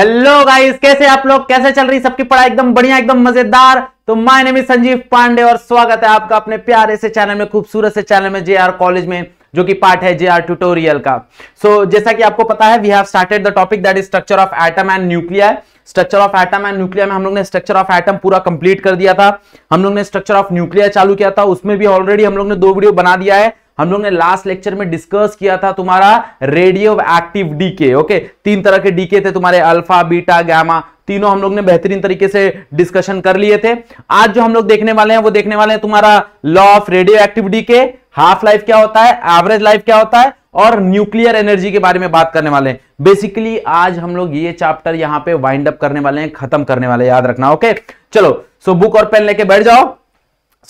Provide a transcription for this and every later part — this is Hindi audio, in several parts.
हेलो गाइस कैसे आप लोग कैसे चल रही सबकी पढ़ाई एकदम बढ़िया एकदम मजेदार तो my name is Sanjeev Pandey और स्वागत है आपका अपने प्यारे से चैनल में खूबसूरत से चैनल में जेआर कॉलेज में जो कि पार्ट है जेआर ट्यूटोरियल का सो so, जैसा कि आपको पता है we have started the topic that is structure of atom and nuclear structure of atom and nuclear में हम लोग ने स्ट्रक्चर ऑफ एटम पूरा कंप्लीट कर दिया था हम लोग ने स्ट्रक्चर ऑफ न्यूक्लियर चालू किया था उसमें भी ऑलरेडी हम लोग ने दो वीडियो बना दिया है हम लोग ने लास्ट लेक्चर में डिस्कस किया था तुम्हारा रेडियो एक्टिव डीके ओके तीन तरह के डीके थे तुम्हारे अल्फा बीटा गैमा तीनों हम लोग ने बेहतरीन तरीके से डिस्कशन कर लिए थे आज जो हम लोग देखने वाले हैं वो देखने वाले हैं तुम्हारा law of radio active decay half life क्या होता है एवरेज लाइफ क्या होता है और न्यूक्लियर एनर्जी के बारे में बात करने वाले हैं बेसिकली आज हम लोग ये चैप्टर यहां पे वाइंड अप करने वाले हैं खत्म करने वाले याद रखना ओके चलो सो बुक और पेन लेके बैठ जाओ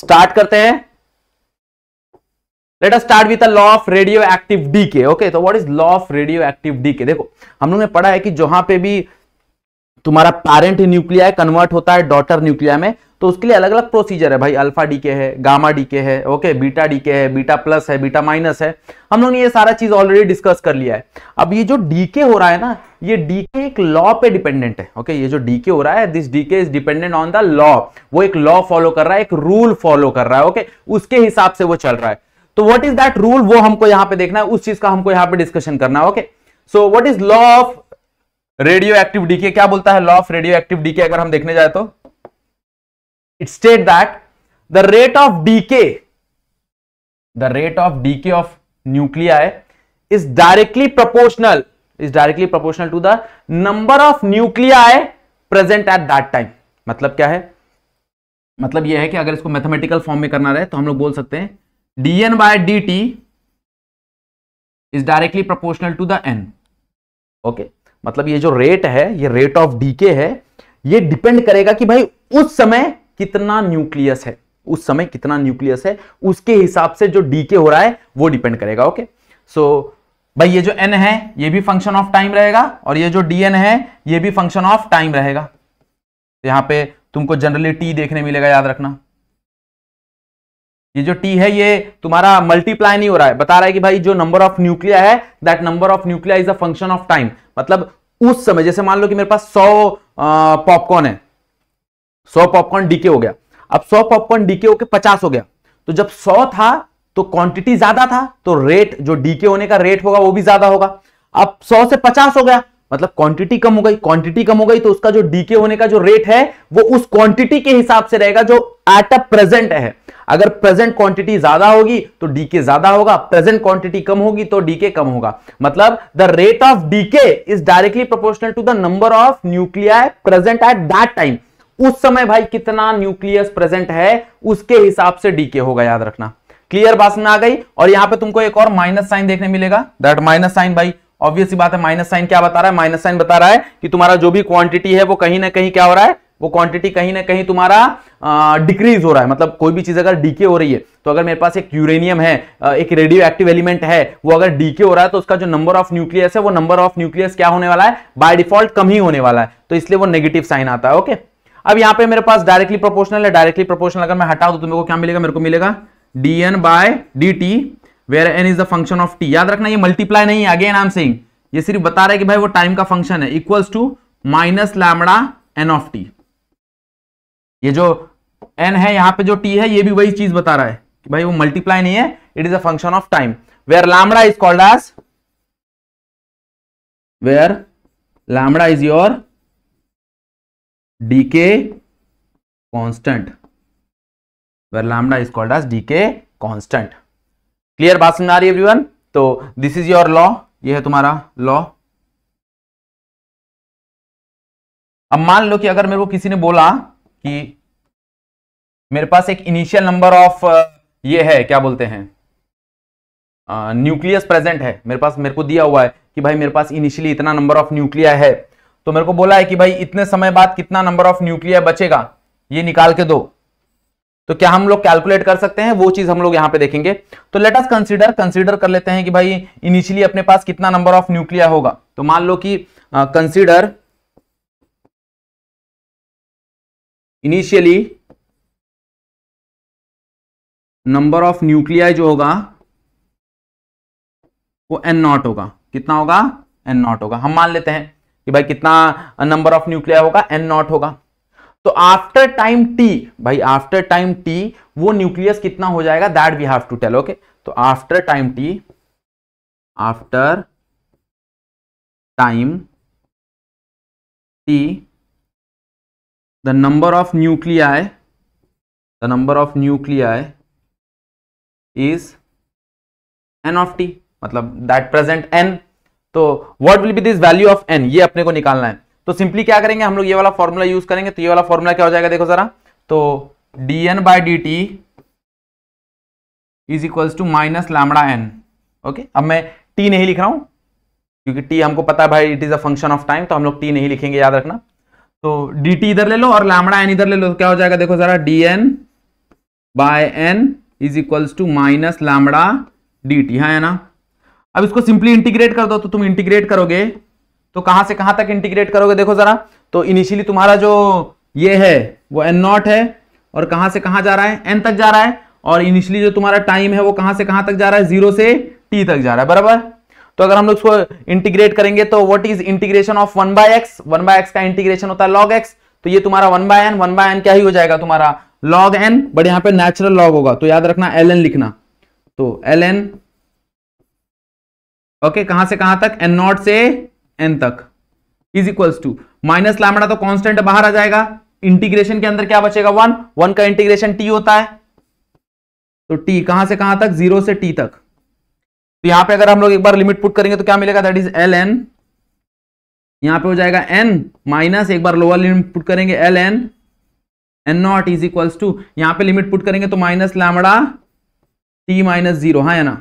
स्टार्ट करते हैं let us start with the law of radio active decay okay तो what is law of radio active decay देखो हम लोग ने पढ़ा है कि जहां पे भी तुम्हारा पेरेंट न्यूक्लिया कन्वर्ट होता है डॉटर न्यूक्लिया में तो उसके लिए अलग अलग प्रोसीजर है भाई अल्फा डीके है गामा डीके है ओके बीटा डीके है बीटा प्लस है बीटा माइनस है हम लोग ने ये सारा चीज ऑलरेडी डिस्कस कर लिया है अब ये जो डीके हो रहा है ना ये डीके एक लॉ पे डिपेंडेंट है ओके ये जो डीके हो रहा है this decay is dependent on the law वो एक लॉ फॉलो कर रहा है एक रूल फॉलो कर रहा है ओके उसके हिसाब से वो चल रहा है तो व्हाट इज दैट रूल वो हमको यहां पे देखना है उस चीज का हमको यहां पे डिस्कशन करना है okay so what is law of radio active decay क्या बोलता है law of radio active decay अगर हम देखने जाए तो it state that the rate of decay the rate of decay of nuclei is directly proportional is directly proportional to the number of nuclei present at that time मतलब क्या है मतलब यह है कि अगर इसको मैथमेटिकल फॉर्म में करना रहे तो हम लोग बोल सकते हैं dn by dt is directly proportional to the N okay मतलब ये जो रेट है ये रेट ऑफ डीके है ये डिपेंड करेगा कि भाई उस समय कितना न्यूक्लियस है उस समय कितना न्यूक्लियस है उसके हिसाब से जो डीके हो रहा है वो डिपेंड करेगा ओके सो so, भाई ये जो एन है ये भी फंक्शन ऑफ टाइम रहेगा और ये जो डीएन है ये भी फंक्शन ऑफ टाइम रहेगा तो यहां पे तुमको जनरली टी देखने मिलेगा याद रखना ये जो टी है ये तुम्हारा मल्टीप्लाई नहीं हो रहा है बता रहा है कि भाई जो नंबर ऑफ न्यूक्लिया है that number of nuclei is a function of time मतलब उस समय जैसे मान लो कि मेरे पास सौ पॉपकॉर्न है सौ पॉपकॉर्न डीके हो गया अब सौ पॉपकॉर्न डीके होके पचास हो गया तो जब सौ था तो क्वांटिटी ज्यादा था तो रेट जो डीके होने का रेट होगा वो भी ज्यादा होगा अब सौ से पचास हो गया मतलब क्वांटिटी कम हो गई क्वांटिटी कम हो गई तो उसका जो डीके होने का जो रेट है वो उस क्वांटिटी के हिसाब से रहेगा जो एट अ प्रेजेंट है अगर प्रेजेंट क्वांटिटी ज्यादा होगी तो डीके ज्यादा होगा प्रेजेंट क्वांटिटी कम होगी तो डीके कम होगा मतलब the rate of decay is directly proportional to the number of nuclei present at that time उस समय भाई कितना न्यूक्लियस प्रेजेंट है उसके हिसाब से डीके होगा याद रखना क्लियर बात में आ गई और यहां पे तुमको एक और माइनस साइन देखने मिलेगा दैट माइनस साइन भाई ऑब्वियसली बात है माइनस साइन क्या बता रहा है माइनस साइन बता रहा है कि तुम्हारा जो भी क्वांटिटी है वो कहीं ना कहीं क्या हो रहा है वो क्वांटिटी कहीं ना कहीं तुम्हारा डिक्रीज हो रहा है मतलब कोई भी चीज़ अगर डीके हो रही है तो अगर मेरे पास एक यूरेनियम है एक रेडियो एक्टिव एलिमेंट है वो अगर डीके हो रहा है तो उसका जो नंबर ऑफ न्यूक्लियस है वो नंबर ऑफ न्यूक्लियस क्या होने वाला है बाय डिफॉल्ट कम ही होने वाला है तो इसलिए वो नेगेटिव साइन आता है ओके अब यहां पर मेरे पास डायरेक्टली प्रोपोर्शनल है डायरेक्टली प्रोपोर्शनल अगर मैं दू तो मेरे को क्या मिलेगा मेरे को मिलेगा D N by D T where N is the function of T याद रखना ये मल्टीप्लाई नहीं है अगेन आई एम सेइंग ये सिर्फ बता रहा है कि भाई वो टाइम का फंक्शन है equals to minus lambda N of T ये जो एन है यहाँ पे जो टी है ये भी वही चीज बता रहा है कि भाई वो मल्टीप्लाई नहीं है it is a function of time where lambda is called as where your decay constant where lambda is called as decay constant clear बात समझ आ रही है एवरीवन तो दिस इज योर लॉ ये है तुम्हारा लॉ अब मान लो कि अगर मेरे को किसी ने बोला कि मेरे पास एक इनिशियल नंबर ऑफ ये है क्या बोलते हैं न्यूक्लियस प्रेजेंट है मेरे पास मेरे को दिया हुआ है कि भाई मेरे पास इनिशियली इतना नंबर ऑफ न्यूक्लिया है तो मेरे को बोला है कि भाई इतने समय बाद कितना नंबर ऑफ न्यूक्लिया बचेगा ये निकाल के दो तो क्या हम लोग कैलकुलेट कर सकते हैं वो चीज हम लोग यहां पे देखेंगे तो लेट अस कंसीडर कंसीडर कर लेते हैं कि भाई इनिशियली अपने पास कितना नंबर ऑफ न्यूक्लिया होगा तो मान लो कि consider uh, initially number of nuclei जो होगा वो एन नॉट होगा कितना होगा एन नॉट होगा हम मान लेते हैं कि भाई कितना नंबर ऑफ न्यूक्लिया होगा एन नॉट होगा तो आफ्टर टाइम टी भाई आफ्टर टाइम टी वो न्यूक्लियस कितना हो जाएगा that we have to tell okay तो after time T after time T the number of nuclei the number of nuclei is n of t मतलब दैट प्रेजेंट n तो what will be this value of n ये अपने को निकालना है तो सिंपली क्या करेंगे हम लोग ये वाला फॉर्मूला यूज करेंगे तो ये वाला फॉर्मूला क्या हो जाएगा देखो जरा तो D N by D T is equal to minus lambda N okay अब मैं t नहीं लिख रहा हूं क्योंकि t हमको पता है भाई it is a function of time तो हम लोग t नहीं लिखेंगे याद रखना तो डी टी इधर ले लो और लामड़ा एन इधर ले लो तो क्या हो जाएगा देखो जरा D N by N is equals to minus lambda D T हाँ है ना अब इसको सिंपली इंटीग्रेट कर दो तो तुम इंटीग्रेट करोगे तो कहां से कहां तक इंटीग्रेट करोगे देखो जरा तो इनिशियली तुम्हारा जो ये है वो एन नॉट है और कहां से कहां जा रहा है एन तक जा रहा है और इनिशियली जो तुम्हारा टाइम है वो कहां से कहां तक जा रहा है जीरो से टी तक जा रहा है बराबर तो अगर हम लोग इसको इंटीग्रेट करेंगे तो what is integration of one by X one by X का इंटीग्रेशन होता है लॉग एक्स तो ये तुम्हारा one by N one by N क्या ही हो जाएगा तुम्हारा लॉग एन बट यहां पे नेचुरल लॉग होगा तो याद रखना एल एन लिखना तो एल एन ओके कहां से कहां तक एन नॉट से एन तक is equals to minus lambda तो कॉन्स्टेंट बाहर आ जाएगा इंटीग्रेशन के अंदर क्या बचेगा वन वन का इंटीग्रेशन टी होता है तो टी कहां से कहां तक जीरो से टी तक तो यहां पे अगर हम लोग एक बार लिमिट पुट करेंगे तो क्या मिलेगा दैट इज एल एन यहां पे हो जाएगा एन माइनस एक बार लोअर लिमिट पुट करेंगे L N N naught is equals to यहां पे लिमिट पुट करेंगे तो minus lambda T minus zero हाँ है ना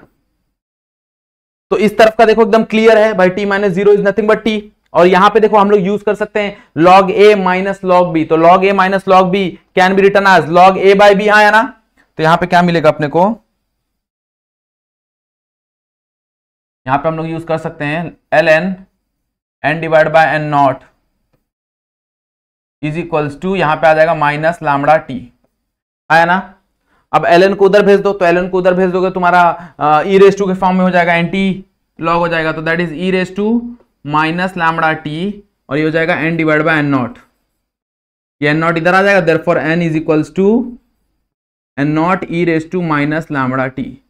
तो इस तरफ का देखो एकदम क्लियर है भाई T minus zero is nothing but T और यहां पे देखो हम लोग यूज कर सकते हैं log A minus log B तो log A minus log B can be written as log A by B हाँ है ना तो यहां पे क्या मिलेगा अपने को यहां पे हम लोग यूज कर सकते हैं L N N divide by N naught is equals to यहाँ पे आ जाएगा माइनस लामड़ा टी आया ना अब एल एन को उधर भेज दो तो एल एन को उधर भेज दोगे तो तुम्हारा ई रेस टू के फॉर्म में हो जाएगा एन टी लॉग हो जाएगा तो that is E raise to minus lambda T और ये हो जाएगा N divide by N naught ये एन नॉट इधर आ जाएगा therefore N is equals to N naught E raise to minus lambda T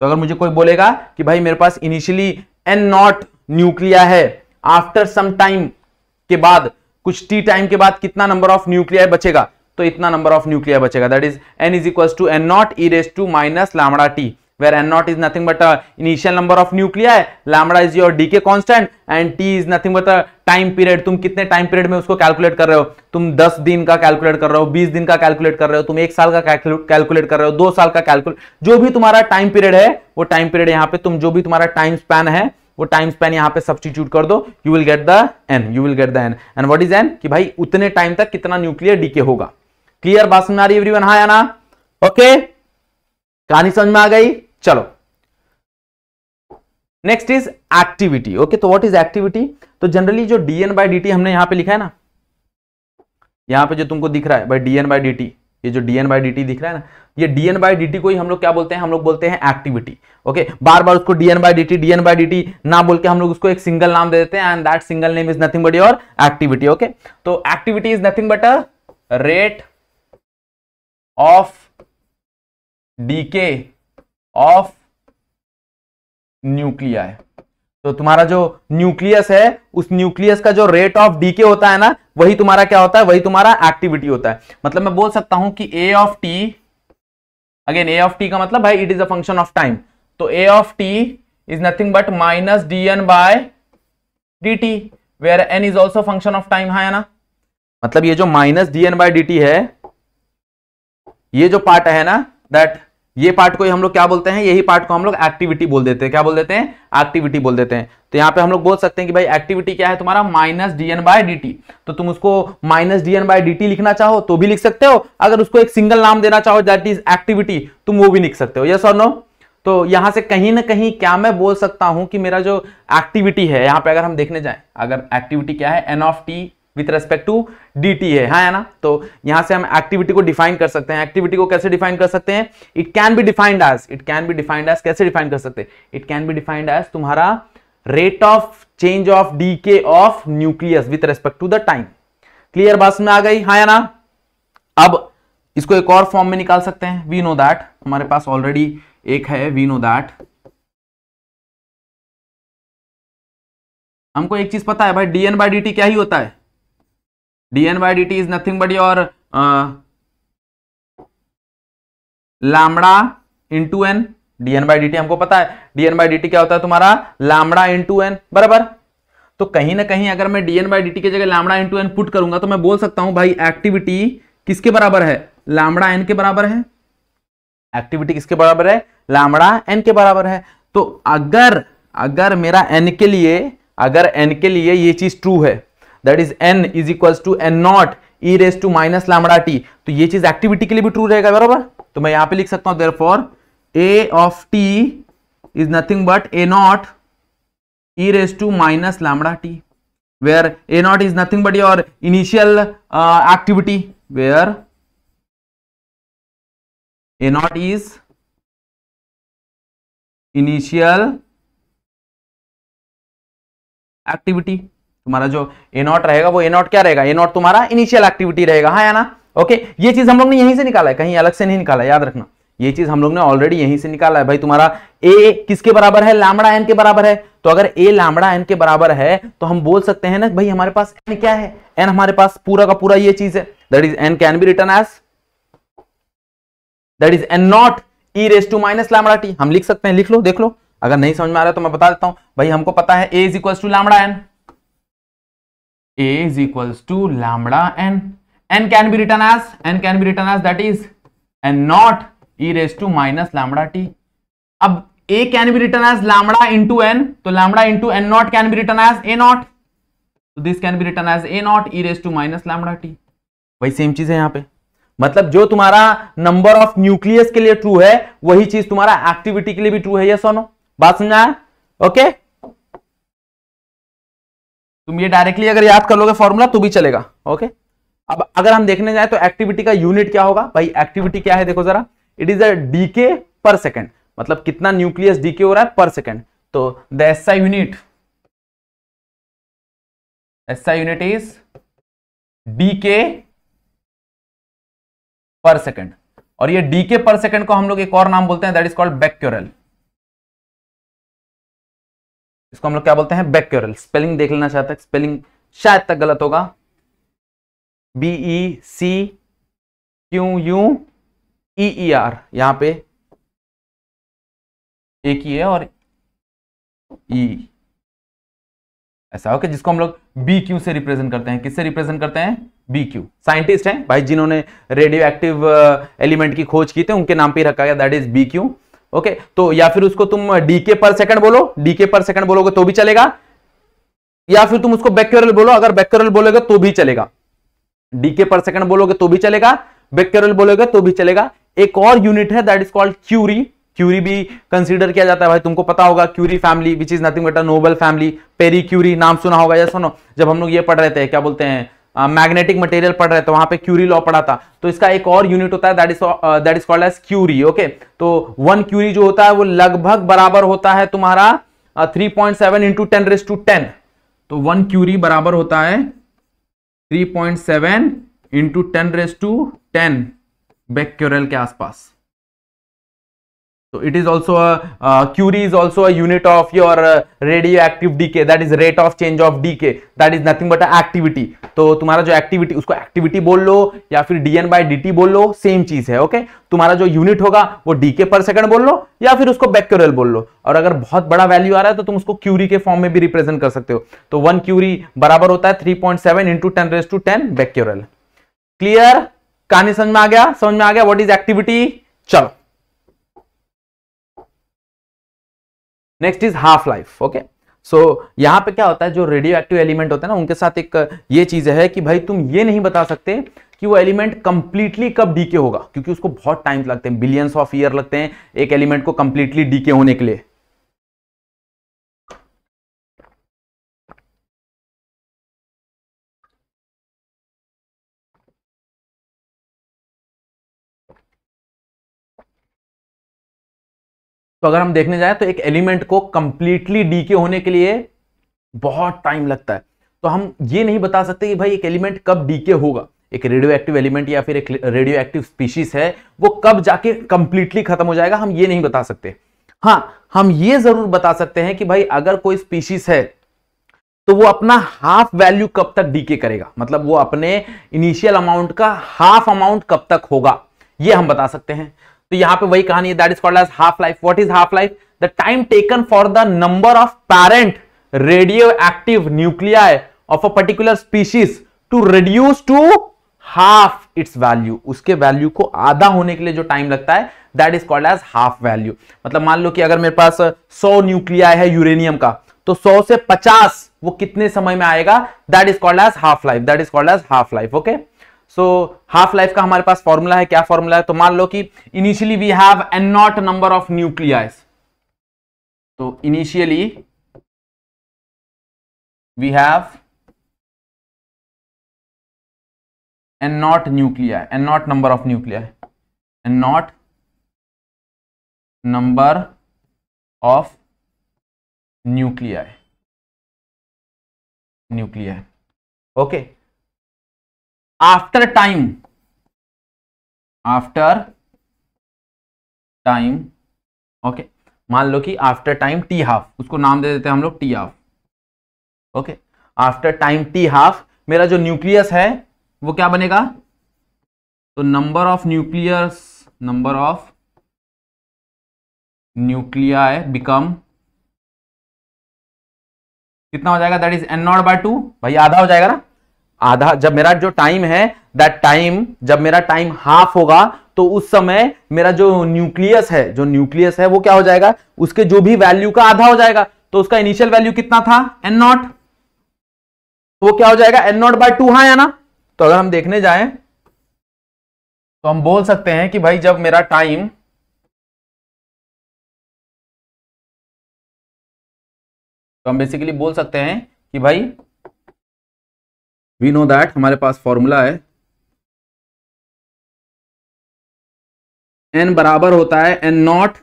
तो अगर मुझे कोई बोलेगा कि भाई मेरे पास इनिशियली एन नॉट न्यूक्लिया है आफ्टर सम टाइम के बाद कुछ टी टाइम के बाद कितना नंबर ऑफ न्यूक्लिया बचेगा तो इतना नंबर ऑफ न्यूक्लिया बचेगा that is N is equal to N naught E raise to minus lambda T where n naught is nothing but a initial number of nuclei lambda is your decay constant and t is nothing but time period तुम कितने टाइम पीरियड में उसको कैलकुलेट कर रहे हो तुम 10 दिन का कैलकुलेट कर रहे हो 20 दिन का कैलकुलेट कर रहे हो तुम एक साल का कैलकुलेट कर रहे हो दो साल का कैलकुलेट जो भी तुम्हारा टाइम पीरियड है वो टाइम पीरियड यहाँ पे तुम जो भी तुम्हारा टाइम स्पैन है वो टाइम स्पैन यहाँ पे सब्सटीट्यूट कर दो you will get the N you will get the N and what is N की भाई उतने टाइम तक कितना न्यूक्लियर डीके होगा क्लियर बात समझ आ रही है हाँ कहानी समझ में आ गई चलो नेक्स्ट इज एक्टिविटी ओके तो व्हाट इज एक्टिविटी तो जनरली जो डीएन बाय डी हमने यहां पे लिखा है ना यहां पे जो तुमको दिख रहा है भाई डीएन बाई डी ये जो डीएन बाई डी दिख रहा है ना ये डीएन बाई डी को ही हम लोग क्या बोलते हैं हम लोग बोलते हैं एक्टिविटी ओके बार बार उसको D N by D D N by D ना बोल के हम लोग उसको एक सिंगल नाम दे देते हैं and that single name is nothing but your activity okay तो activity is nothing but a rate of decay of nuclei तो तुम्हारा जो न्यूक्लियस है उस न्यूक्लियस का जो रेट ऑफ डीके होता है ना वही तुम्हारा क्या होता है वही तुम्हारा एक्टिविटी होता है मतलब मैं बोल सकता हूं कि A of T again A of T का मतलब भाई it is a function of time तो A of T is nothing but minus D N by D T where N is also function of time है ना मतलब ये जो minus D N by D T है ये जो पार्ट है ना दैट ये पार्ट को हम लोग क्या बोलते हैं यही पार्ट को हम लोग एक्टिविटी बोल देते हैं क्या बोल देते हैं एक्टिविटी बोल देते हैं तो यहाँ पे हम लोग बोल सकते हैं कि भाई एक्टिविटी क्या है तुम्हारा minus D N by D तो तुम उसको minus D N by D लिखना चाहो तो भी लिख सकते हो अगर उसको एक सिंगल नाम देना चाहो दैट इज एक्टिविटी तुम वो भी लिख सकते हो यस और नो तो यहां से कहीं ना कहीं क्या मैं बोल सकता हूं कि मेरा जो एक्टिविटी है यहाँ पे अगर हम देखने जाए अगर एक्टिविटी क्या है N of T with respect to D T है हाँ है ना तो यहां से हम एक्टिविटी को डिफाइन कर सकते हैं एक्टिविटी को कैसे डिफाइन कर सकते हैं it can be defined as it can be defined as कैसे डिफाइन कर सकते हैं it can be defined as तुम्हारा rate of change of decay of nucleus with respect to the time clear बात में आ गई हाँ या ना अब इसको एक और फॉर्म में निकाल सकते हैं वी नो दैट हमारे पास ऑलरेडी एक है वी नो दैट हमको एक चीज पता है भाई डीएन बाई डी क्या ही होता है dn by dt is nothing but your uh, lambda into n dn by dt हमको पता है dn by dt क्या होता है तुम्हारा lambda into n बराबर तो कहीं ना कहीं अगर मैं dn by dt की जगह lambda into n पुट करूंगा तो मैं बोल सकता हूं भाई एक्टिविटी किसके बराबर है lambda n के बराबर है एक्टिविटी किसके बराबर है lambda n के बराबर है तो अगर अगर मेरा n के लिए अगर n के लिए ये चीज ट्रू है that is N is equal to N naught E raise to minus lambda T तो ये चीज एक्टिविटी के लिए भी ट्रू रहेगा बराबर तो मैं यहां पे लिख सकता हूं therefore A of T is nothing but A naught E raise to minus lambda T where A naught is nothing but your initial activity where A naught is initial activity तुम्हारा जो ए नॉट रहेगा वो ए नॉट क्या रहेगा ए नॉट तुम्हारा इनिशियल एक्टिविटी रहेगा हाँ या ना ओके ये चीज हम लोग ने यहीं से निकाला है कहीं अलग से नहीं निकाला याद रखना ये चीज हम लोग ने ऑलरेडी यहीं से निकाला है भाई तुम्हारा ए किसके बराबर है लामड़ा एन के बराबर है तो अगर ए लामड़ा एन के बराबर है तो हम बोल सकते हैं ना भाई हमारे पास एन क्या है एन हमारे पास पूरा का पूरा ये चीज है that is N can be written as that is N naught E raise to minus lambda T हम लिख सकते हैं लिख लो देख लो अगर नहीं समझ में आ रहा तो मैं बता देता हूं भाई हमको पता है A is equal to lambda N a is equals to lambda n n can be written as n can be written as that is n not e raised to minus lambda t ab a can be written as lambda into n तो lambda into n not can be written as a not so this can be written as a not e raised to minus lambda t bhai same cheez hai yahan pe मतलब जो तुम्हारा नंबर ऑफ न्यूक्लियस के लिए ट्रू है वही चीज तुम्हारा एक्टिविटी के लिए भी ट्रू है यस सोनो नो बात समझा ओके तुम ये डायरेक्टली अगर याद कर लोगे फॉर्मूला तो भी चलेगा ओके अब अगर हम देखने जाए तो एक्टिविटी का यूनिट क्या होगा भाई एक्टिविटी क्या है देखो जरा it is a decay per second मतलब कितना न्यूक्लियस डीके हो रहा है पर सेकेंड तो the I unit S I unit is decay per second और ये डीके पर सेकेंड को हम लोग एक और नाम बोलते हैं दैट इज कॉल्ड बैक्यूरल इसको हम लोग क्या बोलते हैं बैक्यूरल स्पेलिंग देख लेना चाहते हैं स्पेलिंग शायद तक गलत होगा B E C Q U E E R यहां पे एक ही है और ई e. ऐसा ओके जिसको हम लोग बी क्यू से रिप्रेजेंट करते हैं किससे रिप्रेजेंट करते हैं बी क्यू साइंटिस्ट हैं भाई जिन्होंने रेडियो एक्टिव एलिमेंट की खोज की थी उनके नाम पे रखा गया that is B Q okay तो या फिर उसको तुम डीके पर सेकंड बोलो डीके पर सेकंड बोलोगे तो भी चलेगा या फिर तुम उसको बैक्यूरल बोलो अगर बैक्यूरल बोलोगे तो भी चलेगा डीके पर सेकंड बोलोगे तो भी चलेगा बैक्यूरल बोलोगे तो भी चलेगा एक और यूनिट है that is called curie curie भी कंसीडर किया जाता है भाई तुमको पता होगा Curie family which is nothing but a noble family Pierre Curie नाम सुना होगा या सुनो जब हम लोग ये पढ़ रहे थे क्या बोलते हैं मैग्नेटिक मटेरियल पढ़ रहे थे वहां पे क्यूरी लॉ पढ़ा था तो इसका एक और यूनिट होता है that is that is called as curie okay तो वन क्यूरी जो होता है वो लगभग बराबर होता है तुम्हारा three point seven into ten raise to ten तो वन क्यूरी बराबर होता है three point seven into ten raise to ten becquerel के आसपास So it is also a uh, Curie is also a unit of your uh, radioactive decay that is rate of change of decay that is nothing but activity. तो तुम्हारा जो एक्टिविटी उसको एक्टिविटी बोल लो या फिर D N by D T बोल लो सेम चीज है ओके okay? तुम्हारा जो यूनिट होगा वो डीके पर सेकंड बोल लो या फिर उसको बैक्यूरल बोल लो और अगर बहुत बड़ा वैल्यू आ रहा है तो तुम उसको क्यूरी के फॉर्म में भी रिप्रेजेंट कर सकते हो तो वन क्यूरी बराबर होता है three point seven into ten raise to ten becquerel clear कहानी समझ में आ गया समझ में आ गया वॉट इज एक्टिविटी चलो next is half life okay so यहाँ पे क्या होता है जो रेडियो एक्टिव एलिमेंट होता है ना उनके साथ एक ये चीज है कि भाई तुम ये नहीं बता सकते कि वो एलिमेंट कंप्लीटली कब डीके होगा क्योंकि उसको बहुत टाइम लगते हैं बिलियंस ऑफ ईयर लगते हैं एक एलिमेंट को कंप्लीटली डीके होने के लिए तो अगर हम देखने जाए तो एक एलिमेंट को कंप्लीटली डीके होने के लिए बहुत टाइम लगता है तो हम ये नहीं बता सकते कि भाई एक एलिमेंट कब डीके होगा एक रेडियो एक्टिव एलिमेंट या फिर एक रेडियो एक्टिव स्पीशीज है वो कब जाके कंप्लीटली खत्म हो जाएगा हम ये नहीं बता सकते हाँ हम ये जरूर बता सकते हैं कि भाई अगर कोई स्पीशीज है तो वो अपना हाफ वैल्यू कब तक डीके करेगा मतलब वो अपने इनिशियल अमाउंट का हाफ अमाउंट कब तक होगा ये हम बता सकते हैं तो यहां पे वही कहानी है that is called as half life what is half life the time taken for the number of parent radioactive nuclei of a particular species to reduce to half its value उसके वैल्यू को आधा होने के लिए जो टाइम लगता है that is called as half value मतलब मान लो कि अगर मेरे पास 100 न्यूक्लिया है यूरेनियम का तो 100 से 50 वो कितने समय में आएगा that is called as half life that is called as half life okay so half life का हमारे पास फॉर्मूला है क्या फॉर्मूला है तो मान लो कि initially we have N naught number of nuclei तो initially we have N naught nuclei N naught number of nuclei N naught number of nuclei nuclei okay after time after time okay मान लो कि आफ्टर टाइम टी हाफ उसको नाम दे देते हैं हम लोग T half okay after time T half मेरा जो न्यूक्लियस है वो क्या बनेगा तो number of nucleus number of nuclei become कितना हो जाएगा that is N naught by two भाई आधा हो जाएगा ना आधा जब मेरा जो टाइम है दैट टाइम जब मेरा टाइम हाफ होगा तो उस समय मेरा जो न्यूक्लियस है जो न्यूक्लियस है वो क्या हो जाएगा उसके जो भी वैल्यू का आधा हो जाएगा तो उसका इनिशियल वैल्यू कितना था एन नॉट वो क्या हो जाएगा एन नॉट बाय टू हाँ ना तो अगर हम देखने जाए तो हम बोल सकते हैं कि भाई जब मेरा टाइम तो हम बेसिकली बोल सकते हैं कि भाई वी नो दैट हमारे पास फॉर्मूला है एन बराबर होता है N naught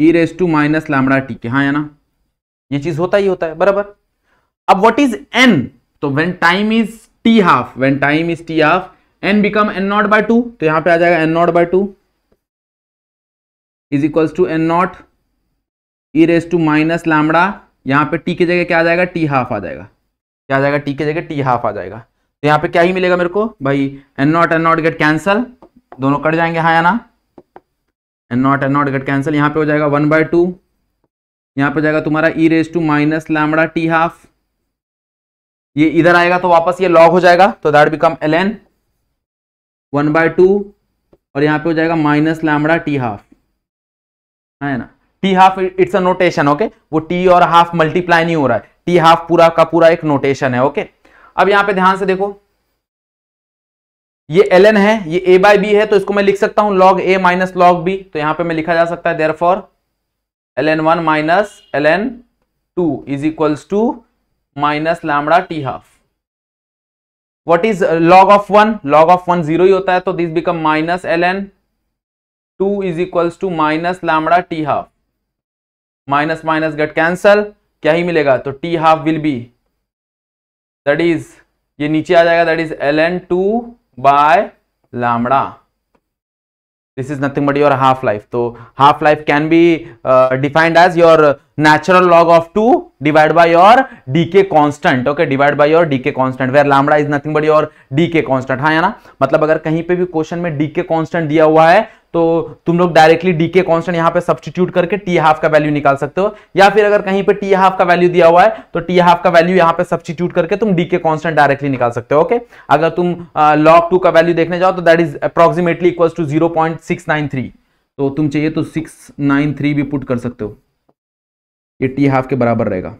E raise to minus lambda T के हाँ ना ये चीज होता ही होता है बराबर अब व्हाट इज एन तो when time is T half when time is T half N become N naught by two तो यहां पे आ जाएगा N naught by two is equals to N naught E raise to minus lambda यहां पे टी की जगह क्या आ जाएगा टी हाफ आ जाएगा क्या आ जाएगा टी के जगह टी हाफ आ जाएगा तो यहाँ पे क्या ही मिलेगा मेरे को भाई N naught N naught get cancel दोनों कट जाएंगे हाँ या ना N naught N naught get cancel यहाँ पे हो जाएगा वन बाय टू यहाँ पे जाएगा तुम्हारा ई raise to minus lambda T half ये इधर आएगा तो वापस ये लॉग हो जाएगा तो that become L N one by two और यहाँ पे हो जाएगा माइनस लैमड़ा टी हाफ है ना T half it's a notation okay वो टी और हाफ मल्टीप्लाई नहीं हो रहा है टी हाफ पूरा का पूरा एक नोटेशन है ओके अब यहां पे ध्यान से देखो ये एल एन है ये ए बाई बी है तो इसको मैं लिख सकता हूं log A minus log B तो यहां पे मैं लिखा जा सकता है therefore L N one minus L N two is equals to minus lambda T half what is log of one log of one zero ही होता है तो this become minus L N two is equals to minus lambda T half minus minus get cancel क्या ही मिलेगा तो T half will B that is ये नीचे आ जाएगा that is L N two by lambda this is nothing but your half life तो half life can be defined as your natural log of two divide by your decay constant okay divide by your K constant where lambda is nothing but your decay constant हाँ ना मतलब अगर कहीं पे भी क्वेश्चन में डीके कॉन्स्टेंट दिया हुआ है तो तुम लोग डायरेक्टली डी के कॉन्स्टेंट यहाँ पे सब्सटीट्यूट करके टी हाफ का वैल्यू निकाल सकते हो या फिर अगर कहीं पे टी हाफ का वैल्यू दिया हुआ है तो टी हाफ का वैल्यू यहाँ पे सब्सटीट्यूट करके तुम डी के कॉन्स्टेंट डायरेक्टली निकाल सकते हो ओके अगर तुम लॉग टू का वैल्यू देखने जाओ तो that is approximately equal to zero तो तुम चाहिए तो सिक्स नाइन थ्री भी पुट कर सकते हो ये टी हाफ के बराबर रहेगा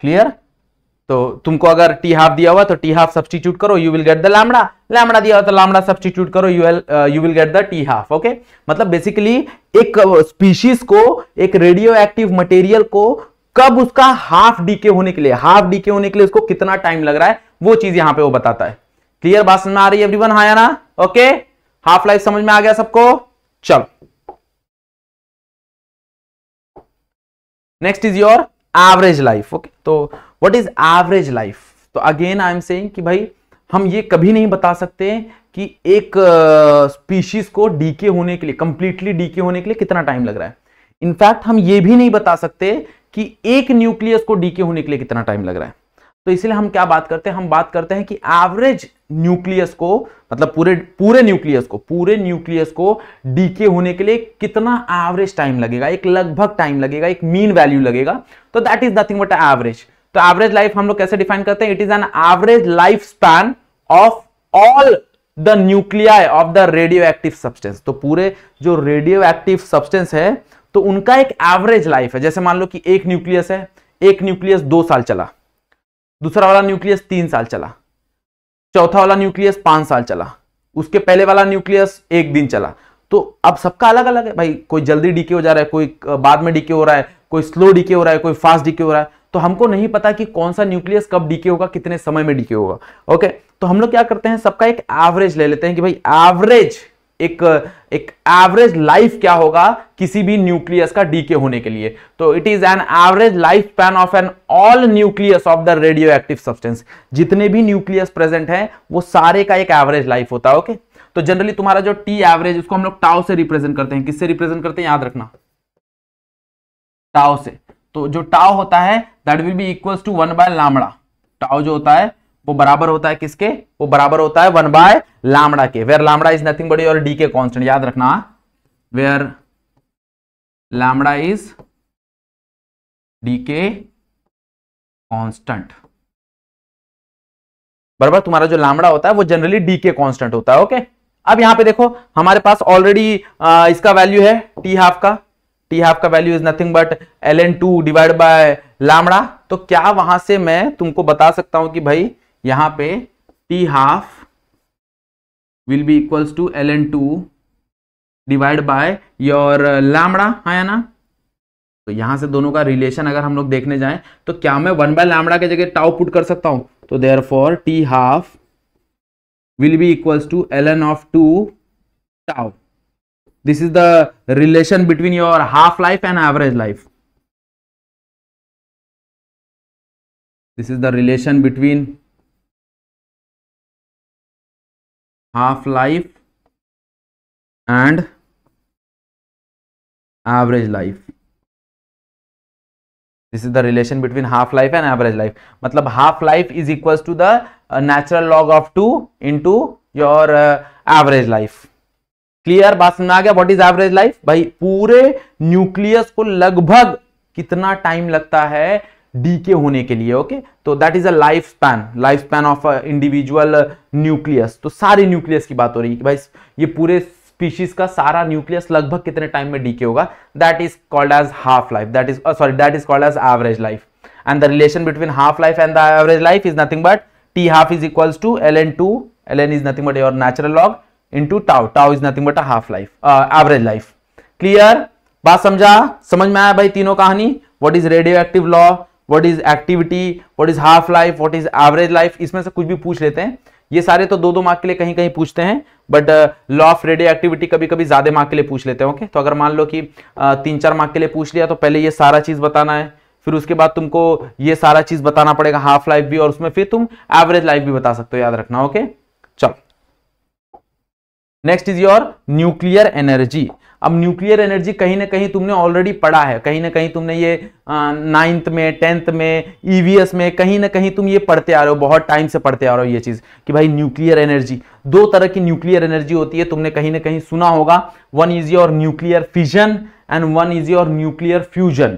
क्लियर तो तुमको अगर टी हाफ दिया हुआ तो टी हाफ सब्सटीट्यूट करो you will get the lambda lambda दिया हुआ तो लामड़ा सब्सटीट्यूट करो you will you will get the T half okay मतलब बेसिकली एक स्पीशीज uh, को एक रेडियो एक्टिव मटेरियल को कब उसका हाफ डीके होने के लिए हाफ डीके होने के लिए उसको कितना टाइम लग रहा है वो चीज यहां पे वो बताता है क्लियर बात समझ में आ रही है एवरीवन हाँ ना ओके हाफ लाइफ समझ में आ गया सबको चल next is your average life okay तो व्हाट इज एवरेज लाइफ तो अगेन आई एम सेइंग कि भाई हम ये कभी नहीं बता सकते कि एक स्पीशीज uh, को डीके होने के लिए कंप्लीटली डीके होने के लिए कितना टाइम लग रहा है इनफैक्ट हम ये भी नहीं बता सकते कि एक न्यूक्लियस को डीके होने के लिए कितना टाइम लग रहा है तो इसलिए हम क्या बात करते हैं हम बात करते हैं कि एवरेज न्यूक्लियस को मतलब पूरे पूरे न्यूक्लियस को पूरे न्यूक्लियस को डीके होने के लिए कितना एवरेज टाइम लगेगा एक लगभग टाइम लगेगा एक मीन वैल्यू लगेगा तो that is nothing but average तो एवरेज लाइफ हम लोग कैसे डिफाइन करते हैं it is an average life span of all the nuclei of the radioactive substance तो पूरे जो रेडियो एक्टिव सब्सटेंस है तो उनका एक एवरेज लाइफ है जैसे मान लो कि एक न्यूक्लियस है एक न्यूक्लियस दो साल चला दूसरा वाला न्यूक्लियस तीन साल चला चौथा वाला न्यूक्लियस पांच साल चला उसके पहले वाला न्यूक्लियस एक दिन चला तो अब सबका अलग अलग है भाई कोई जल्दी डीके हो जा रहा है कोई बाद में डीके हो रहा है कोई स्लो डीके हो रहा है कोई फास्ट डीके हो रहा है तो हमको नहीं पता कि कौन सा न्यूक्लियस कब डीके होगा कितने समय में डीके होगा ओके तो हम लोग क्या करते हैं सबका एक एवरेज ले लेते हैं कि भाई एवरेज एक एक एवरेज लाइफ क्या होगा किसी भी न्यूक्लियस का डीके होने के लिए तो it is an average life span of an all nucleus of the radioactive substance जितने भी न्यूक्लियस प्रेजेंट हैं वो सारे का एक एवरेज लाइफ होता है ओके तो जनरली तुम्हारा जो टी एवरेज उसको हम लोग टाओ से रिप्रेजेंट करते हैं किससे रिप्रेजेंट करते हैं याद रखना टाओ से तो जो टाव होता है that will be equal to one by lambda tau जो होता है वो बराबर होता है किसके वो बराबर होता है वन बाय लामड़ा के वेयर लामड़ा इज नथिंग बड़ी और डी के कॉन्स्टेंट याद रखना where lambda is decay constant बराबर तुम्हारा जो लामड़ा होता है वो जनरली डी के कॉन्स्टेंट होता है ओके अब यहां पे देखो हमारे पास ऑलरेडी इसका वैल्यू है टी हाफ का टी हाफ का value is nothing but L N two divide by lambda तो क्या वहां से मैं तुमको बता सकता हूं कि भाई यहां पे T half will be equals to L N two divide by your lambda है ना तो यहां से दोनों का रिलेशन अगर हम लोग देखने जाएं तो क्या मैं वन बाय लामड़ा के जगह टाउ पुट कर सकता हूं तो therefore T half will be equals to L N of two tau This is the relation between your half-life and average life. This is the relation between half-life and average life. This is the relation between half-life and average life. मतलब half-life is equals to the uh, natural log of 2 into your uh, average life. Clear बात समझ आ गया व्हाट इज एवरेज लाइफ भाई पूरे न्यूक्लियस को लगभग कितना टाइम लगता है डीके होने के लिए ओके तो that is a life span life span of individual nucleus तो सारे न्यूक्लियस की बात हो रही है भाई ये पूरे स्पीशीज का सारा न्यूक्लियस लगभग कितने टाइम में डीके होगा that is called as half life that is sorry that is called as average life and the relation between half life and the average life is nothing but T half is equals to L N two L N is nothing but your natural log into tau tau is nothing but half life average life clear बात समझा समझ में आया भाई तीनों कहानी what is radio active law what is activity what is half life what is average life इसमें से कुछ भी पूछ लेते हैं ये सारे तो दो दो मार्क के लिए कहीं कहीं पूछते हैं but law of radioactivity कभी कभी ज्यादा मार्क के लिए पूछ लेते हैं ओके okay? तो अगर मान लो कि uh, तीन चार मार्क के लिए पूछ लिया तो पहले ये सारा चीज बताना है फिर उसके बाद तुमको ये सारा चीज बताना पड़ेगा हाफ लाइफ भी और उसमें फिर तुम एवरेज लाइफ भी बता सकते हो याद रखना ओके okay? चलो next is your nuclear energy अब न्यूक्लियर एनर्जी कहीं ना कहीं तुमने ऑलरेडी पढ़ा है कहीं ना कहीं तुमने ये नाइन्थ में टेंथ में ईवीएस e में कहीं ना कहीं तुम ये पढ़ते आ रहे हो बहुत टाइम से पढ़ते आ रहे हो ये चीज़ कि भाई न्यूक्लियर एनर्जी दो तरह की न्यूक्लियर एनर्जी होती है तुमने कहीं ना कहीं सुना होगा one is your nuclear fission and one is your nuclear fusion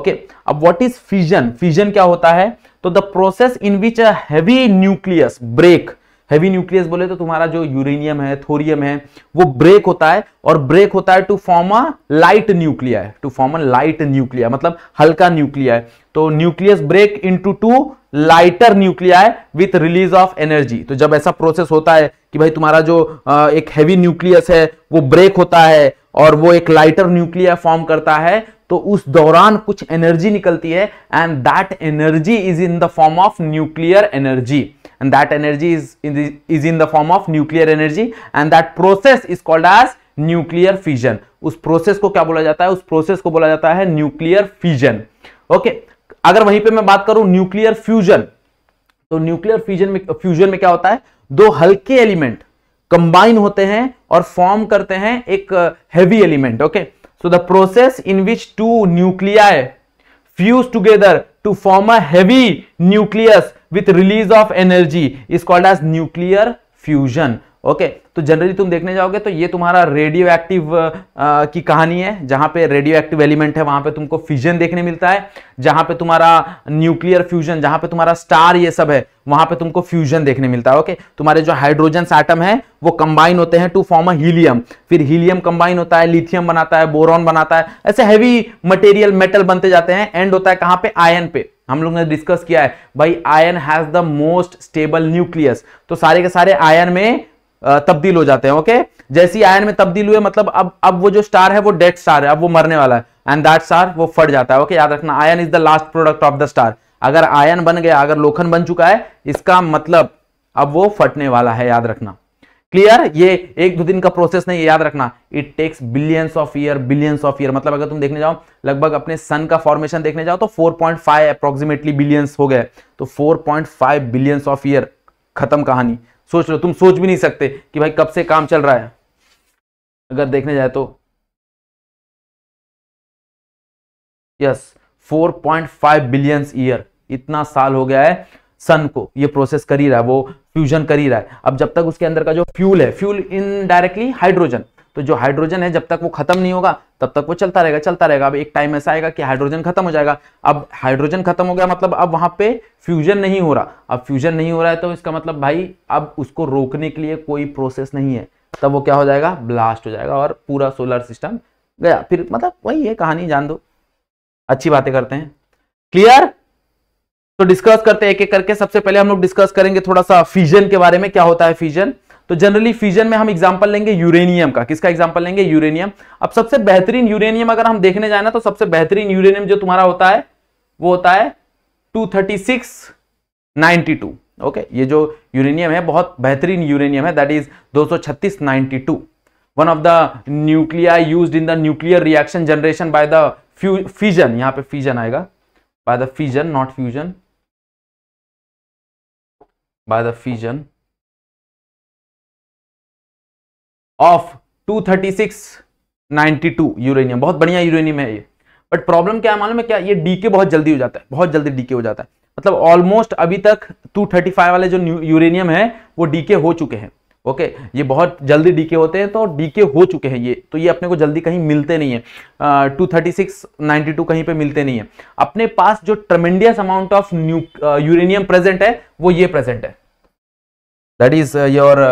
okay अब वॉट इज फिजन फिजन क्या होता है तो द प्रोसेस इन विच अवी न्यूक्लियस ब्रेक हैवी न्यूक्लियस बोले तो तुम्हारा जो यूरेनियम है थोरियम है वो ब्रेक होता है और ब्रेक होता है to form a light nuclei to form a light nuclei मतलब हल्का न्यूक्लिया तो nucleus break into two lighter nuclei with release of energy तो जब ऐसा प्रोसेस होता है कि भाई तुम्हारा जो एक हैवी न्यूक्लियस है वो ब्रेक होता है और वो एक लाइटर न्यूक्लिया फॉर्म करता है तो उस दौरान कुछ एनर्जी निकलती है and that energy is in the form of nuclear energy and that energy is in the is in the form of nuclear energy and that process is called as nuclear fusion उस प्रोसेस को क्या बोला जाता है उस प्रोसेस को बोला जाता है न्यूक्लियर फ्यूजन ओके अगर वहीं पे मैं बात करूं न्यूक्लियर फ्यूजन तो न्यूक्लियर फ्यूजन में फ्यूजन में क्या होता है दो हल्के एलिमेंट कंबाइन होते हैं और फॉर्म करते हैं एक heavy element okay so the process in which two nuclei fuse together to form heavy nucleus with release of energy is called as nuclear fusion okay okay, तो जनरली तुम देखने जाओगे तो ये तुम्हारा रेडियो एक्टिव की कहानी है जहां पे रेडियो एक्टिव एलिमेंट है वहां पे तुमको फ्यूजन देखने मिलता है जहां पे तुम्हारा न्यूक्लियर फ्यूजन जहां पे तुम्हारा स्टार ये सब है वहां पे तुमको फ्यूजन देखने मिलता है ओके okay? तुम्हारे जो हाइड्रोजन एटम है वो कंबाइन होते हैं टू फॉर्म अ हीलियम फिर हीलियम कंबाइन होता है लिथियम बनाता है बोरॉन बनाता है ऐसे हैवी मटेरियल मेटल बनते जाते हैं एंड होता है कहां पे आयन पे हम लोग ने डिस्कस किया है भाई iron has the most stable nucleus तो सारे के सारे आयन में तब्दील हो जाते हैं ओके जैसी आयन में तब्दील हुए मतलब अब अब वो जो स्टार है वो डेड स्टार है अब वो मरने वाला है एंड दैट स्टार वो फट जाता है ओके याद रखना iron is the last product of the star अगर आयन बन गया अगर लोखन बन चुका है इसका मतलब अब वो फटने वाला है याद रखना क्लियर ये एक दो दिन का प्रोसेस नहीं याद रखना it takes billions of year billions of year मतलब अगर तुम देखने जाओ लगभग अपने सन का फॉर्मेशन देखने जाओ तो 4.5 पॉइंट अप्रोक्सीमेटली बिलियंस हो गए तो 4.5 बिलियंस ऑफ ईयर खत्म कहानी सोच लो तुम सोच भी नहीं सकते कि भाई कब से काम चल रहा है अगर देखने जाए तो yes point five billions year इतना साल हो गया है सन को ये प्रोसेस कर ही रहा है वो फ्यूजन कर ही रहा है अब जब तक उसके अंदर का जो फ्यूल है फ्यूल इनडायरेक्टली हाइड्रोजन तो जो हाइड्रोजन है जब तक वो खत्म नहीं होगा तब तक वो चलता रहेगा चलता रहेगा अब एक टाइम ऐसा आएगा कि हाइड्रोजन खत्म हो जाएगा अब हाइड्रोजन खत्म हो गया मतलब अब वहां पे फ्यूजन नहीं हो रहा अब फ्यूजन नहीं हो रहा है तो इसका मतलब भाई अब उसको रोकने के लिए कोई प्रोसेस नहीं है तब वो क्या हो जाएगा ब्लास्ट हो जाएगा और पूरा सोलर सिस्टम गया फिर मतलब वही है कहानी जान दो अच्छी बातें करते हैं क्लियर तो डिस्कस करते हैं एक एक करके सबसे पहले हम लोग डिस्कस करेंगे थोड़ा सा फ्यूजन के बारे में क्या होता है फ्यूजन तो जनरली फ्यूजन में हम एग्जांपल लेंगे यूरेनियम का किसका एग्जांपल लेंगे यूरेनियम अब सबसे बेहतरीन यूरेनियम अगर हम देखने जाए ना तो सबसे बेहतरीन यूरेनियम जो तुम्हारा होता है वो होता है टू ओके ये जो यूरेनियम है बहुत बेहतरीन यूरेनियम है दैट इज दो one of the nuclei use in the nuclear reaction generation by the fu fusion यहाँ पे फ्यूजन आएगा by the fusion not fusion by the fission of 23692 uranium बहुत बढ़िया यूरेनियम है ये बट प्रॉब्लम क्या है मालूम है क्या ये डीके बहुत जल्दी हो जाता है बहुत जल्दी डीके हो जाता है मतलब ऑलमोस्ट अभी तक 235 वाले जो यूरेनियम है वो डीके हो चुके हैं ओके ये बहुत जल्दी डीके होते हैं तो डीके हो चुके हैं ये तो ये अपने को जल्दी कहीं मिलते नहीं है two thirty six ninety two कहीं पे मिलते नहीं है अपने पास जो tremendous amount of new uranium present है वो ये प्रेजेंट है that is your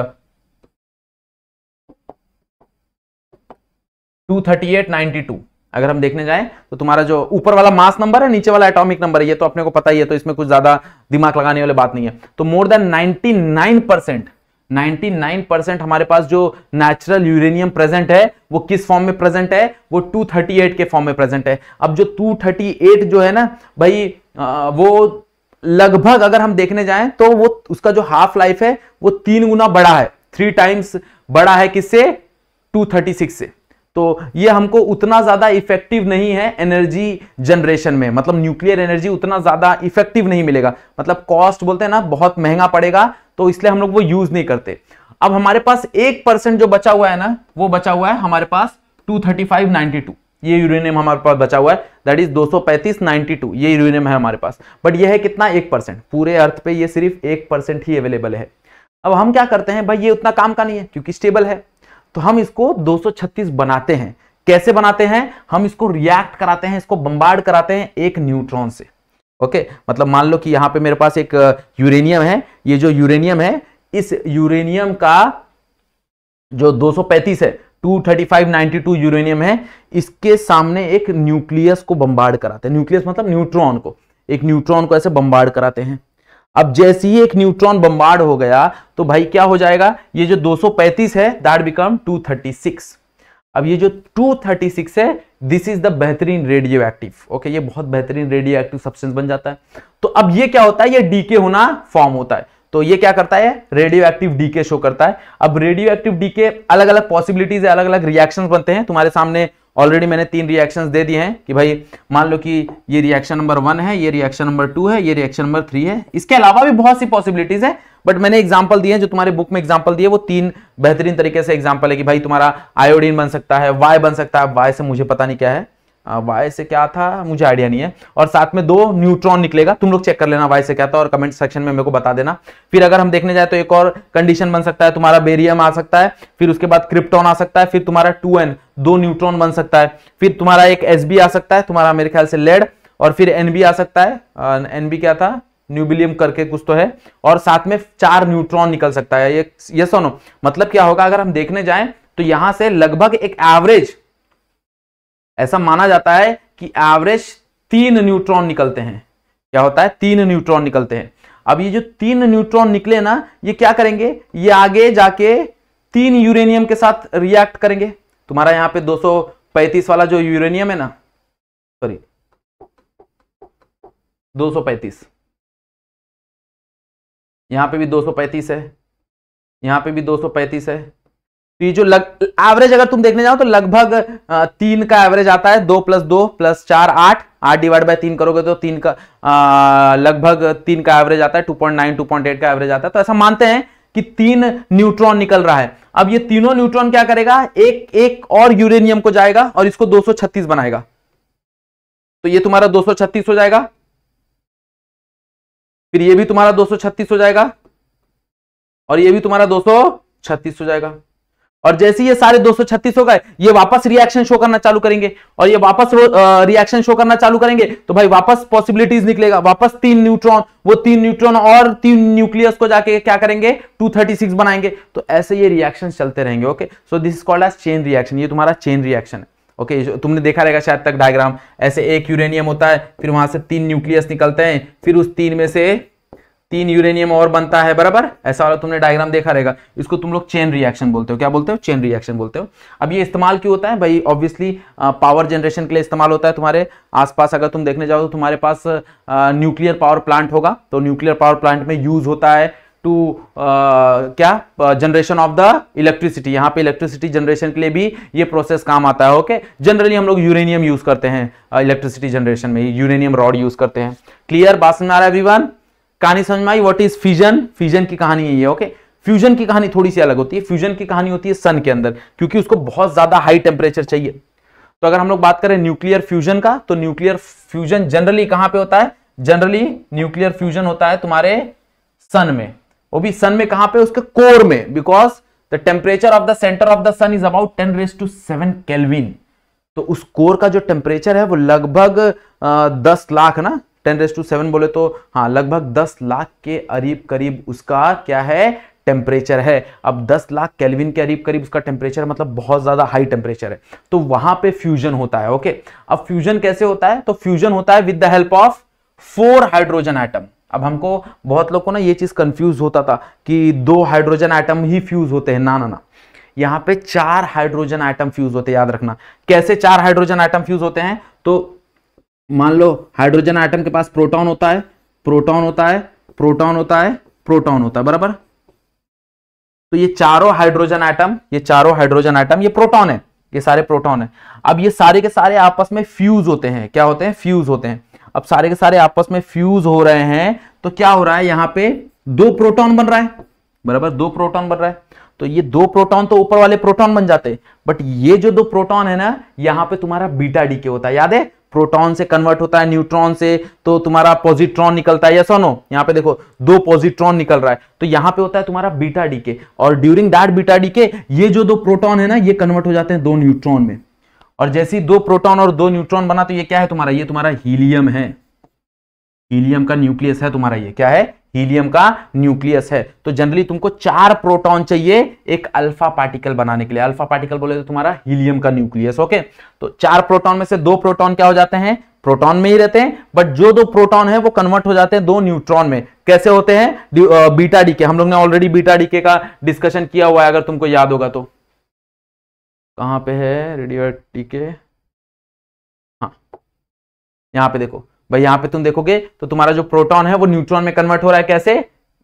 two thirty eight ninety two अगर हम देखने जाएं तो तुम्हारा जो ऊपर वाला मास नंबर है नीचे वाला एटॉमिक नंबर है ये तो अपने को पता ही है तो इसमें कुछ ज्यादा दिमाग लगाने वाली बात नहीं है तो मोर देन 99 परसेंट 99% हमारे पास जो नेचुरल यूरेनियम प्रेजेंट है वो किस फॉर्म में प्रेजेंट है वो 238 के फॉर्म में प्रेजेंट है अब जो 238 जो है ना भाई आ, वो लगभग अगर हम देखने जाएं तो वो उसका जो हाफ लाइफ है वो तीन गुना बड़ा है थ्री टाइम्स बड़ा है किससे 236 से तो ये हमको उतना ज़्यादा इफेक्टिव नहीं है एनर्जी जनरेशन में मतलब न्यूक्लियर एनर्जी उतना ज़्यादा इफेक्टिव नहीं मिलेगा मतलब कॉस्ट बोलते हैं ना बहुत महंगा पड़ेगा तो इसलिए हम लोग वो यूज़ नहीं करते अब हमारे पास एक परसेंट जो बचा हुआ है ना वो बचा हुआ है हमारे पास two thirty five ninety two ये यूरेनियम हमारे पास बचा हुआ है दैट इज 235 टू ये यूरेनियम है हमारे पास बट ये है कितना एक परसेंट पूरे अर्थ पे ये सिर्फ एक परसेंट ही अवेलेबल है अब हम क्या करते हैं भाई ये उतना काम का नहीं है क्योंकि स्टेबल है तो हम इसको 236 बनाते हैं कैसे बनाते हैं हम इसको रिएक्ट कराते हैं इसको बम्बार्ड कराते हैं एक न्यूट्रॉन से ओके मतलब मान लो कि यहां पे मेरे पास एक यूरेनियम uh, है ये जो यूरेनियम है इस यूरेनियम का जो 235 है 235 92 यूरेनियम है इसके सामने एक न्यूक्लियस को बम्बार्ड कराते हैं न्यूक्लियस मतलब न्यूट्रॉन को एक न्यूट्रॉन को ऐसे बम्बार्ड कराते हैं अब जैसे ही एक न्यूट्रॉन बम्बार्ड हो गया तो भाई क्या हो जाएगा ये जो 235 है दैट बिकम 236 अब ये जो 236 है दिस इज द बेहतरीन रेडियो एक्टिव ओके ये बहुत बेहतरीन रेडियो एक्टिव सब्सटेंस बन जाता है तो अब ये क्या होता है ये डीके होना फॉर्म होता है तो ये क्या करता है रेडियो एक्टिव डीके शो करता है अब रेडियो एक्टिव डीके अलग अलग पॉसिबिलिटीज है अलग अलग रिएक्शन बनते हैं तुम्हारे सामने ऑलरेडी मैंने तीन रिएक्शंस दे दिए हैं कि भाई मान लो कि ये रिएक्शन नंबर वन है ये रिएक्शन नंबर टू है ये रिएक्शन नंबर थ्री है इसके अलावा भी बहुत सी पॉसिबिलिटीज है बट मैंने एग्जाम्पल दिए जो तुम्हारे बुक में एग्जाम्पल दिए वो तीन बेहतरीन तरीके से एग्जाम्पल है कि भाई तुम्हारा आयोडीन बन सकता है वाई बन सकता है वाई से मुझे पता नहीं क्या है वाई से क्या था मुझे आइडिया नहीं है और साथ में दो न्यूट्रॉन निकलेगा तुम लोग चेक कर लेना वाई से क्या था और कमेंट सेक्शन में मेरे को बता देना फिर अगर हम देखने जाए तो एक और कंडीशन बन सकता है तुम्हारा बेरियम आ सकता है फिर उसके बाद क्रिप्टॉन आ सकता है फिर तुम्हारा टू दो न्यूट्रॉन बन सकता है फिर तुम्हारा एक एस आ सकता है तुम्हारा मेरे ख्याल से लेड और फिर एन आ सकता है एन क्या था न्यूबिलियम करके कुछ तो है और साथ में चार न्यूट्रॉन निकल सकता है ये ये सोनो मतलब क्या होगा अगर हम देखने जाएं तो यहां से लगभग एक एवरेज ऐसा माना जाता है कि एवरेज तीन न्यूट्रॉन निकलते हैं क्या होता है तीन न्यूट्रॉन निकलते हैं अब ये जो तीन न्यूट्रॉन निकले ना ये क्या करेंगे ये आगे जाके तीन यूरेनियम के साथ रिएक्ट करेंगे तुम्हारा यहां पे 235 वाला जो यूरेनियम है ना सॉरी 235 यहां पे भी 235 है यहां पे भी 235 है तो ये जो लग एवरेज अगर तुम देखने जाओ तो लगभग तीन का एवरेज आता है दो प्लस दो प्लस चार आठ आठ डिवाइड बाय तीन करोगे तो तीन का लगभग तीन का एवरेज आता है two point nine two point eight का एवरेज आता है तो ऐसा मानते हैं कि तीन न्यूट्रॉन निकल रहा है अब ये तीनों न्यूट्रॉन क्या करेगा एक एक और यूरेनियम को जाएगा और इसको छत्तीस बनाएगा तो ये तुम्हारा छत्तीस हो जाएगा फिर ये भी तुम्हारा छत्तीस हो जाएगा और ये भी तुम्हारा छत्तीस हो जाएगा और जैसे ये सारे 236 हो गए ये वापस रिएक्शन शो करना चालू करेंगे और ये वापस रिएक्शन शो करना चालू करेंगे तो भाई वापस पॉसिबिलिटीज निकलेगा वापस तीन न्यूट्रॉन वो तीन न्यूट्रॉन और तीन न्यूक्लियस को जाके क्या करेंगे 236 बनाएंगे तो ऐसे ये रिएक्शन चलते रहेंगे okay so this is called as chain reaction ये तुम्हारा चेन रिएक्शन है ओके okay, तुमने देखा रहेगा शायद तक डायग्राम ऐसे एक यूरेनियम होता है फिर वहां से तीन न्यूक्लियस निकलते हैं फिर उस तीन में से तीन यूरेनियम और बनता है बराबर ऐसा वाला तुमने डायग्राम देखा रहेगा इसको तुम लोग चेन रिएक्शन बोलते हो क्या बोलते हो चेन रिएक्शन बोलते हो अब ये इस्तेमाल क्यों होता है भाई ऑब्वियसली पावर जनरेशन के लिए इस्तेमाल होता है तुम्हारे आसपास अगर तुम देखने जाओ तो तुम्हारे पास न्यूक्लियर पावर प्लांट होगा तो न्यूक्लियर पावर प्लांट में यूज होता है टू क्या जनरेशन ऑफ द इलेक्ट्रिसिटी यहाँ पे इलेक्ट्रिसिटी जनरेशन के लिए भी ये प्रोसेस काम आता है ओके जनरली हम लोग यूरेनियम यूज करते हैं इलेक्ट्रिसिटी जनरेशन में यूरेनियम रॉड यूज करते हैं क्लियर बात समझ आ रहा है अभिवान कहानी समझ में आई व्हाट इज फ्यूजन फ्यूजन की कहानी है ये ओके फ्यूजन की कहानी थोड़ी सी अलग होती है फ्यूजन की कहानी होती है सन के अंदर क्योंकि उसको बहुत ज्यादा हाई टेम्परेचर चाहिए तो अगर हम लोग बात करें न्यूक्लियर फ्यूजन का तो न्यूक्लियर फ्यूजन जनरली कहां पे होता है जनरली न्यूक्लियर फ्यूजन होता है तुम्हारे सन में वो भी सन में कहां पे उसके कोर में because the temperature of the centre of the sun is about ten raise to seven kelvin तो उस कोर का जो टेम्परेचर है वो लगभग दस लाख ना टेन रेस टू सेवन बोले तो हाँ लगभग दस लाख के करीब करीब उसका क्या है टेम्परेचर है अब 10 लाख केल्विन के करीब करीब उसका टेम्परेचर मतलब बहुत ज़्यादा हाई टेम्परेचर है तो वहां पे फ्यूजन होता है ओके अब फ्यूजन कैसे होता है तो फ्यूजन होता है with the help of four hydrogen atom अब हमको बहुत लोगों को ना ये चीज़ कंफ्यूज होता था कि दो हाइड्रोजन आइटम ही फ्यूज होते हैं ना ना ना यहाँ पे चार हाइड्रोजन आइटम फ्यूज होते हैं याद रखना कैसे चार हाइड्रोजन आइटम फ्यूज होते हैं तो मान लो हाइड्रोजन आइटम के पास प्रोटॉन होता है प्रोटॉन होता है प्रोटॉन होता है प्रोटॉन होता है बराबर तो ये चारों हाइड्रोजन आइटम ये चारों हाइड्रोजन आइटम ये प्रोटॉन है ये सारे प्रोटॉन है अब ये सारे के सारे आपस में फ्यूज होते हैं क्या होते हैं फ्यूज होते हैं अब सारे के सारे आपस में फ्यूज हो रहे हैं तो क्या हो रहा है यहां पे दो प्रोटॉन बन रहा है बराबर दो प्रोटॉन बन रहा है तो ये दो प्रोटॉन तो ऊपर वाले प्रोटॉन बन जाते बट ये जो दो प्रोटॉन है ना यहां पे तुम्हारा बीटा डी के होता है याद है प्रोटॉन से कन्वर्ट होता है न्यूट्रॉन से तो तुम्हारा पॉजिट्रॉन निकलता है यस यहाँ पे देखो दो पॉजिट्रॉन निकल रहा है तो यहाँ पे होता है तुम्हारा बीटा डीके और ड्यूरिंग दैट बीटा डीके ये जो दो प्रोटॉन है ना ये कन्वर्ट हो जाते हैं दो न्यूट्रॉन में और जैसे दो प्रोटॉन और दो न्यूट्रॉन बना तो ये क्या है तुम्हारा ये तुम्हारा हीलियम है हीलियम का न्यूक्लियस है तुम्हारा ये क्या है हीलियम का न्यूक्लियस है तो जनरली तुमको चार प्रोटॉन चाहिए एक अल्फा पार्टिकल बनाने के लिए अल्फा पार्टिकल बोले तो तुम्हारा हीलियम का न्यूक्लियस ओके तो चार प्रोटॉन में से दो प्रोटॉन क्या हो जाते हैं प्रोटॉन में ही रहते हैं बट जो दो प्रोटॉन है वो कन्वर्ट हो जाते हैं दो न्यूट्रॉन में कैसे होते हैं बीटा डीके हम लोग ने ऑलरेडी बीटा डीके का डिस्कशन किया हुआ है अगर तुमको याद होगा तो कहां पे है रेडियो टीके हाँ यहां पे देखो भाई यहां पे तुम देखोगे तो तुम्हारा जो प्रोटॉन है वो न्यूट्रॉन में कन्वर्ट हो रहा है कैसे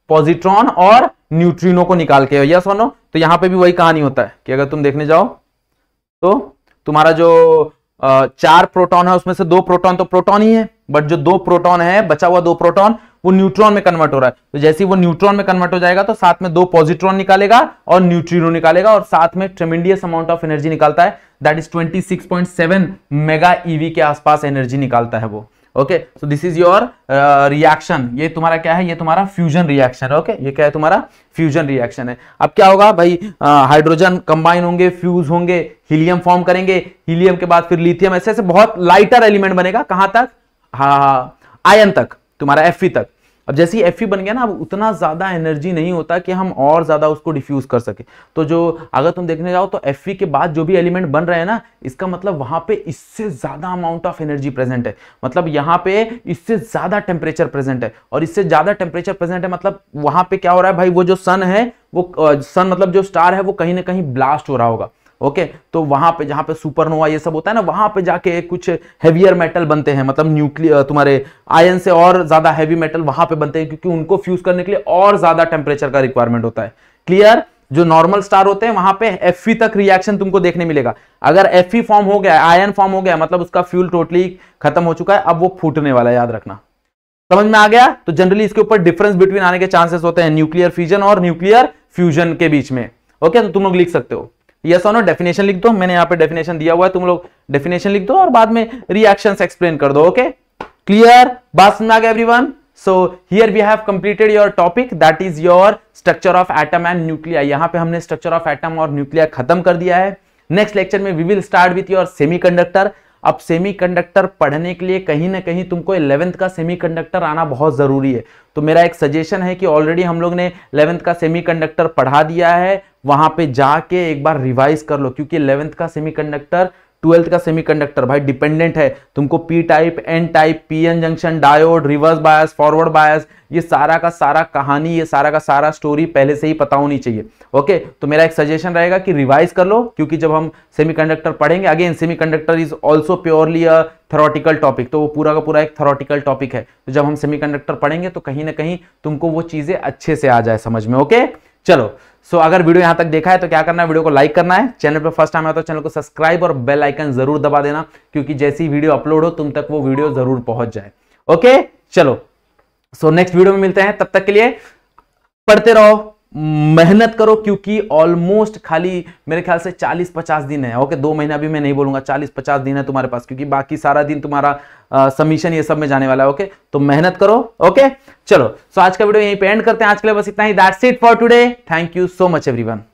पॉजिट्रॉन और न्यूट्रिनो को निकाल के यस सोनो तो यहां पे भी वही कहानी होता है कि अगर तुम देखने जाओ तो तुम्हारा जो चार प्रोटॉन है उसमें से दो प्रोटॉन तो प्रोटॉन ही है बट जो दो प्रोटॉन है बचा हुआ दो प्रोटॉन वो न्यूट्रॉन में कन्वर्ट हो रहा है तो जैसे वो न्यूट्रॉन में कन्वर्ट हो जाएगा तो साथ में दो पॉजिट्रॉन निकालेगा और न्यूट्रिनो निकालेगा और साथ में ट्रेमेंडियस अमाउंट ऑफ एनर्जी निकालता है दैट इज 26.7 मेगा ईवी के आसपास एनर्जी निकालता है वो okay so this is your reaction ये तुम्हारा क्या है ये तुम्हारा फ्यूजन रिएक्शन है ओके ये क्या है तुम्हारा फ्यूजन रिएक्शन है अब क्या होगा भाई हाइड्रोजन uh, कंबाइन होंगे फ्यूज होंगे हीलियम फॉर्म करेंगे हीलियम के बाद फिर लिथियम ऐसे ऐसे बहुत लाइटर एलिमेंट बनेगा कहां तक हा आयन हाँ, हाँ, तक तुम्हारा एफ तक अब जैसे ही एफ बन गया ना अब उतना ज़्यादा एनर्जी नहीं होता कि हम और ज़्यादा उसको डिफ्यूज़ कर सके तो जो अगर तुम देखने जाओ तो एफ के बाद जो भी एलिमेंट बन रहे हैं ना इसका मतलब वहाँ पे इससे ज़्यादा अमाउंट ऑफ एनर्जी प्रेजेंट है मतलब यहाँ पे इससे ज़्यादा टेम्परेचर प्रेजेंट है और इससे ज़्यादा टेम्परेचर प्रेजेंट है मतलब वहाँ पे क्या हो रहा है भाई वो जो सन है वो सन मतलब जो स्टार है वो कहीं ना कहीं ब्लास्ट हो रहा होगा ओके तो वहां पे जहां पे सुपरनोवा ये सब होता है ना वहां पे जाके कुछ हेवियर मेटल बनते हैं मतलब न्यूक्लियर तुम्हारे आयन से और ज्यादा हैवी मेटल वहां पे बनते हैं क्योंकि उनको फ्यूज करने के लिए और ज्यादा टेम्परेचर का रिक्वायरमेंट होता है क्लियर जो नॉर्मल स्टार होते हैं वहां पे एफ तक रिएक्शन तुमको देखने मिलेगा अगर एफ फॉर्म हो गया आयन फॉर्म हो गया मतलब उसका फ्यूल टोटली खत्म हो चुका है अब वो फूटने वाला है याद रखना समझ में आ गया तो जनरली इसके ऊपर डिफरेंस बिटवीन आने के चांसेस होते हैं न्यूक्लियर फ्यूजन और न्यूक्लियर फ्यूजन के बीच में ओके तो तुम लोग लिख सकते हो यस और नो डेफिनेशन लिख दो मैंने यहाँ पे डेफिनेशन दिया हुआ है तुम लोग डेफिनेशन लिख दो और बाद में रिएक्शन एक्सप्लेन कर दो ओके क्लियर बात समझ आ गया so here we have completed your topic that is your structure of atom and nuclei यहाँ पे हमने स्ट्रक्चर ऑफ एटम और न्यूक्लिया खत्म कर दिया है नेक्स्ट लेक्चर में we will start with your conductor अब कंडक्टर पढ़ने के लिए कहीं ना कहीं तुमको इलेवेंथ का कंडक्टर आना बहुत ज़रूरी है तो मेरा एक सजेशन है कि ऑलरेडी हम लोग ने इलेवेंथ का कंडक्टर पढ़ा दिया है वहां पे जाके एक बार रिवाइज कर लो क्योंकि इलेवेंथ का सेमीकंडक्टर ट्वेल्थ का सेमीकंडक्टर भाई डिपेंडेंट है तुमको P type N type P N junction diode reverse bias forward bias ये सारा का सारा कहानी ये सारा का सारा स्टोरी पहले से ही पता होनी चाहिए ओके तो मेरा एक सजेशन रहेगा कि रिवाइज कर लो क्योंकि जब हम सेमीकंडक्टर पढ़ेंगे again semiconductor is also purely a theoretical topic तो वो पूरा का पूरा एक थरोटिकल टॉपिक है तो जब हम कंडक्टर पढ़ेंगे तो कहीं ना कहीं तुमको वो चीज़ें अच्छे से आ जाए समझ में ओके चलो सो so, अगर वीडियो यहां तक देखा है तो क्या करना है वीडियो को लाइक करना है चैनल पर फर्स्ट टाइम आया तो चैनल को सब्सक्राइब और बेल आइकन जरूर दबा देना क्योंकि जैसी वीडियो अपलोड हो तुम तक वो वीडियो जरूर पहुंच जाए ओके चलो सो नेक्स्ट वीडियो में मिलते हैं तब तक के लिए पढ़ते रहो मेहनत करो क्योंकि ऑलमोस्ट खाली मेरे ख्याल से 40-50 दिन है ओके दो महीना भी मैं नहीं बोलूंगा 40-50 दिन है तुम्हारे पास क्योंकि बाकी सारा दिन तुम्हारा समीशन ये सब में जाने वाला है ओके तो मेहनत करो ओके चलो सो आज का वीडियो यहीं पे एंड करते हैं आज के लिए बस इतना ही that's it for today thank you so much everyone